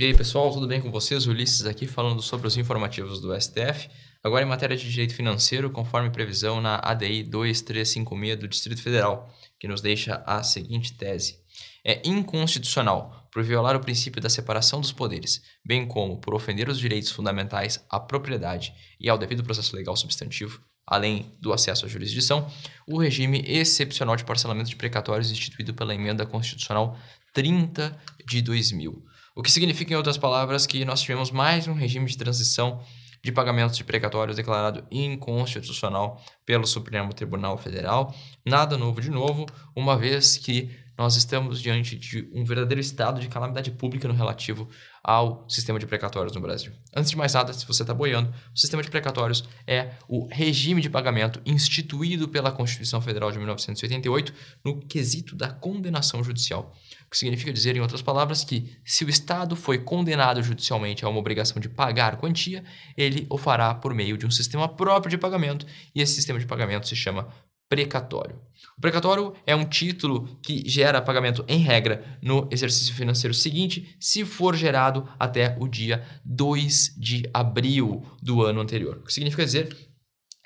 E aí, pessoal, tudo bem com vocês? Ulisses aqui falando sobre os informativos do STF. Agora em matéria de direito financeiro, conforme previsão na ADI 2356 do Distrito Federal, que nos deixa a seguinte tese. É inconstitucional, por violar o princípio da separação dos poderes, bem como por ofender os direitos fundamentais à propriedade e ao devido processo legal substantivo, além do acesso à jurisdição, o regime excepcional de parcelamento de precatórios instituído pela emenda constitucional 30 de 2000. O que significa, em outras palavras, que nós tivemos mais um regime de transição de pagamentos de precatórios declarado inconstitucional pelo Supremo Tribunal Federal. Nada novo de novo, uma vez que nós estamos diante de um verdadeiro estado de calamidade pública no relativo ao sistema de precatórios no Brasil. Antes de mais nada, se você está boiando, o sistema de precatórios é o regime de pagamento instituído pela Constituição Federal de 1988 no quesito da condenação judicial. O que significa dizer, em outras palavras, que se o Estado foi condenado judicialmente a uma obrigação de pagar quantia, ele o fará por meio de um sistema próprio de pagamento, e esse sistema de pagamento se chama precatório. O precatório é um título que gera pagamento em regra no exercício financeiro seguinte, se for gerado até o dia 2 de abril do ano anterior. O que significa dizer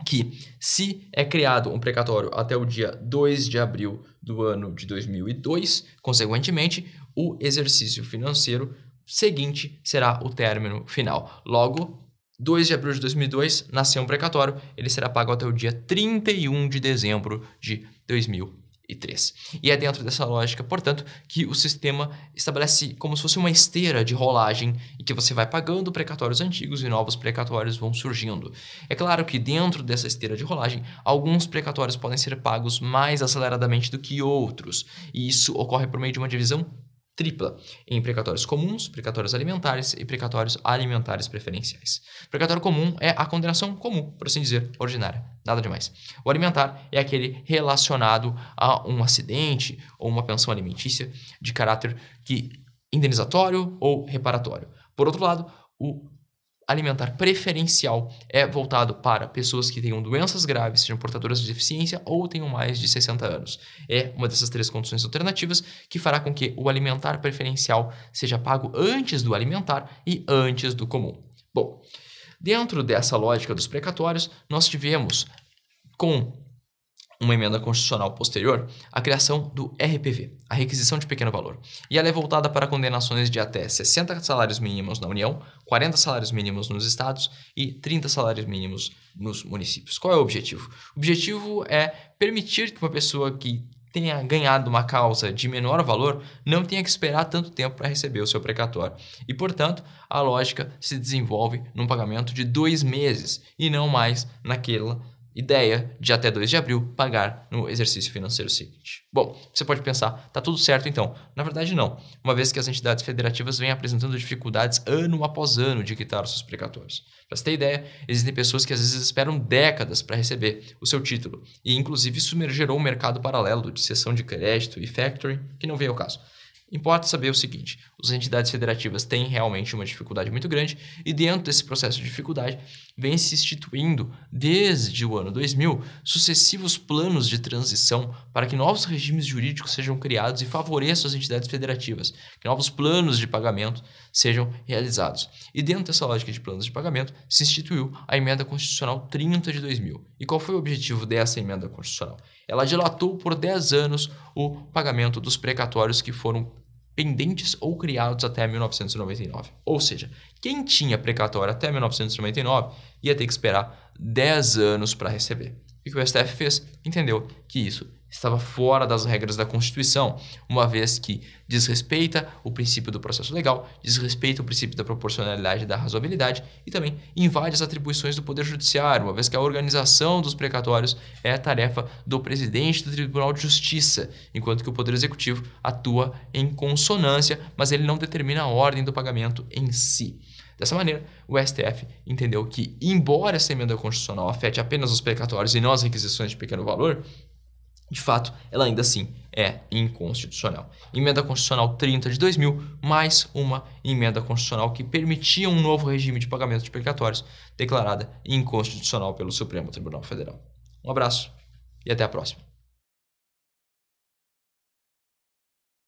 que se é criado um precatório até o dia 2 de abril do ano de 2002, consequentemente, o exercício financeiro seguinte será o término final. Logo, 2 de abril de 2002, nasceu um precatório, ele será pago até o dia 31 de dezembro de 2003. E é dentro dessa lógica, portanto, que o sistema estabelece como se fosse uma esteira de rolagem e que você vai pagando precatórios antigos e novos precatórios vão surgindo. É claro que dentro dessa esteira de rolagem, alguns precatórios podem ser pagos mais aceleradamente do que outros, e isso ocorre por meio de uma divisão tripla em precatórios comuns, precatórios alimentares e precatórios alimentares preferenciais. Precatório comum é a condenação comum, por assim dizer, ordinária, nada demais. O alimentar é aquele relacionado a um acidente ou uma pensão alimentícia de caráter que indenizatório ou reparatório. Por outro lado, o alimentar preferencial é voltado para pessoas que tenham doenças graves, sejam portadoras de deficiência ou tenham mais de 60 anos. É uma dessas três condições alternativas que fará com que o alimentar preferencial seja pago antes do alimentar e antes do comum. Bom, dentro dessa lógica dos precatórios, nós tivemos com uma emenda constitucional posterior, a criação do RPV, a requisição de pequeno valor. E ela é voltada para condenações de até 60 salários mínimos na União, 40 salários mínimos nos estados e 30 salários mínimos nos municípios. Qual é o objetivo? O objetivo é permitir que uma pessoa que tenha ganhado uma causa de menor valor não tenha que esperar tanto tempo para receber o seu precatório. E, portanto, a lógica se desenvolve num pagamento de dois meses e não mais naquela ideia de até 2 de abril pagar no exercício financeiro seguinte. Bom, você pode pensar, tá tudo certo então? Na verdade não, uma vez que as entidades federativas vêm apresentando dificuldades ano após ano de quitar os seus precatórios. Para você ter ideia, existem pessoas que às vezes esperam décadas para receber o seu título, e inclusive isso gerou um mercado paralelo de cessão de crédito e factoring, que não veio ao caso. Importa saber o seguinte: as entidades federativas têm realmente uma dificuldade muito grande, e dentro desse processo de dificuldade, vem se instituindo, desde o ano 2000, sucessivos planos de transição para que novos regimes jurídicos sejam criados e favoreçam as entidades federativas, que novos planos de pagamento sejam realizados. E dentro dessa lógica de planos de pagamento, se instituiu a Emenda Constitucional 30 de 2000. E qual foi o objetivo dessa emenda constitucional? Ela dilatou por 10 anos o pagamento dos precatórios que foram pendentes ou criados até 1999. Ou seja, quem tinha precatório até 1999 ia ter que esperar 10 anos para receber. E o que o STF fez? Entendeu que isso estava fora das regras da Constituição, uma vez que desrespeita o princípio do processo legal, desrespeita o princípio da proporcionalidade e da razoabilidade e também invade as atribuições do Poder Judiciário, uma vez que a organização dos precatórios é a tarefa do presidente do Tribunal de Justiça, enquanto que o Poder Executivo atua em consonância, mas ele não determina a ordem do pagamento em si. Dessa maneira, o STF entendeu que, embora essa emenda constitucional afete apenas os precatórios e não as requisições de pequeno valor, de fato, ela ainda assim é inconstitucional. Emenda Constitucional 30 de 2000, mais uma emenda constitucional que permitia um novo regime de pagamento de precatórios, declarada inconstitucional pelo Supremo Tribunal Federal. Um abraço e até a próxima.